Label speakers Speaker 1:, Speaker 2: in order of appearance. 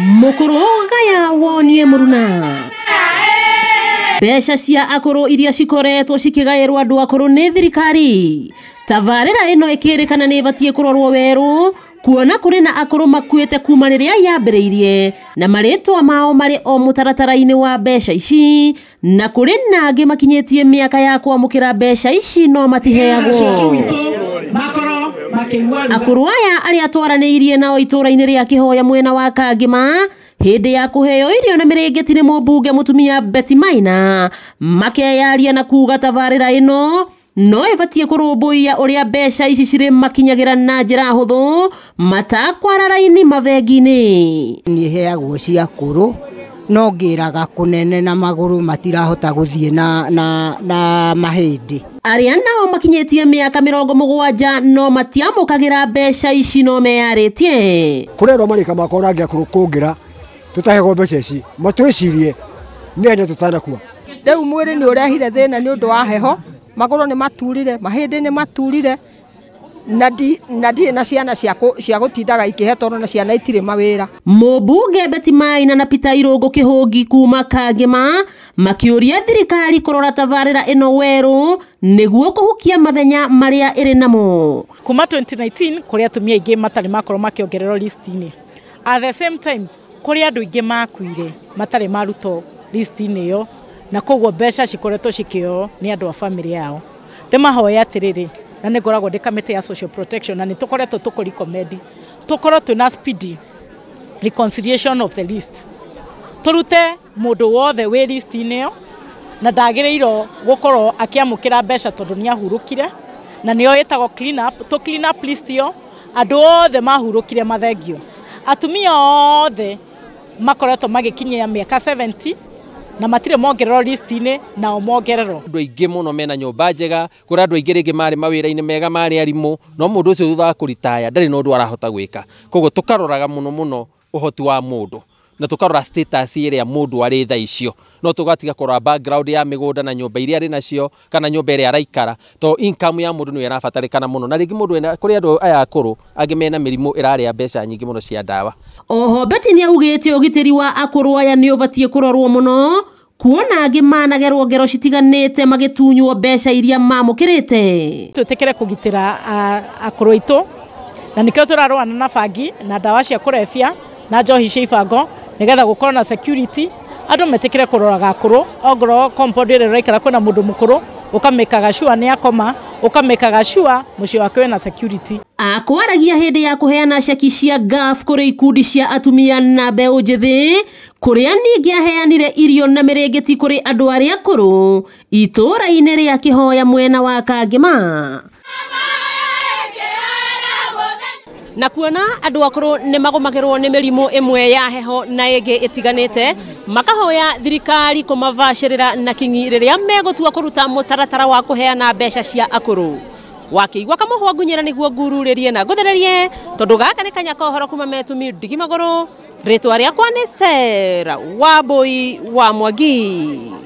Speaker 1: mukuru gaya wonie muruna mbeca cia akũrũ iria cikoretwo cikĩgaĩrwo andũ akũrũ nĩ thirikari tabarĩra ĩno ĩkĩrĩkana nĩ ĩbatiĩ kũrorwo werũ kuona kũrĩ na akũrũ makuĩte kuma rĩrĩa yambĩrĩirie na marĩtwa mao marĩ o mũtaratara-inĩ wa mbeca ici na kũrĩ na angĩ makinyĩtie mĩaka ya kwamũkĩra mbeca ici no matiheagwo akuruaya aria twaraniirie nao ituraini ria kihoya mwena wa kangima hindi ya kuheo irio na miringiti ni mubunge mutumia beti Maina makeyaria na kuga tabarira ino no ibatie kurumbuia uria mbeca ici ciri makinyagira na njira huthu matakwara raini mavengini ni heagwo ciakuru no ngiraga kunene na maguru matirahota guthie na na na mahindi aria nao makinyetie miaka mirongo mugwanja no matiamukagira mbeca ici no meyaritie kurerwo marika makora ngia kungira tutahegwo mbeca ici matwicirie nene tutanakua riu mwiri ni urehire thina ni undu wa heho maguru ni maturire mahindi ni maturire na ndirä na ciana cia gå tindaga ikä he na ciana itirä mawä ra må mbunge beti maina na pita irå ngå kä hå ngi kuma kangema makä å ria thirikari kå rora tabarä ra ä no werå
Speaker 2: nä guo kå hukia mathenya marä a ä rä namo kuma 2019 kå rä atumia aingä matarä makorwo makä ongererwo at the same time kå rä andå aingä makuire matarä marutwo listinä ä yo na koguo mbeca cikoretwo cikioywo nä andå a bamä rä yao ndä mahoya na nä ngoragwo ndä kamä ya social protection na nä tå koretwo tå kå recommend tå korwo twä na speedy reconciliation of the list tå rute må ndå wothe wä listinä ä yo na ndagä rä irwo gå korwo akä amå kä ra mbeca tondå nä ahurå kire na nä yo ä tagwo tå list yo andå othe mahurå kire mathengio atumia othe makoretwo magä kinyia
Speaker 3: mä aka 70 na matirä mongerero listine nao mongerero andå aingä må no mena nyoba njega kå rä andå aingä rä ngä marä mawä ra-inä mega marä arimå no må ndå å cio thutha wa kå ritaya ndarä na å ndå arahota gwä ka koguo tå karoraga må no må no å hoti wa må ndå na tukarora status ya mundu ari tha icio no tugatiga kurora background ya migunda na nyumba iria ari nacio kana nyumba ile araikara to income ya mundu ni irabatarikana muno na ringi mundu kuri andu aya akuru angi mena mirimu ya mbeca nyingi muno cia dawa
Speaker 1: oho beti ni augite ugitiri wa akuru aya ni ubatie kurorwo muno kuona angä managerwo ngero citiganäte magätunywo mbeca
Speaker 2: iria mamũkĩrĩte twĩtĩkĩre kugitira akũrũ aitũ na nĩkĩo tũrarũana na bangi na dawa cia kũrebia na njohi cia ibango nigetha gukorwo na security andu metikire kuroraga akuru ogro compound ile raikara na mundu mukuru ukamekaga shua ni akoma ukamekaga shua mushi wake na security akwaragia hindi
Speaker 1: ya kuheana ceki cia gaf kuri ikundi cia atumia na mbeu njithi kuria ningi aheanire irio na mirengeti kuri andu aria akuru itura-ini ria kihoya mwena wa kangima na kuona andu akuru nä mä rimå ä mwe ya heho na tiganä te makahoya thirikari ra na kingi kå ruta må taratara wa kuheana mbeca cia akuru wakiigua kamuhwa ngunyira niguo rie na nguthiririe tondu gaka ni kanya kohoro kuma metumi rä akwa nä cera wa mbå i wa mwangi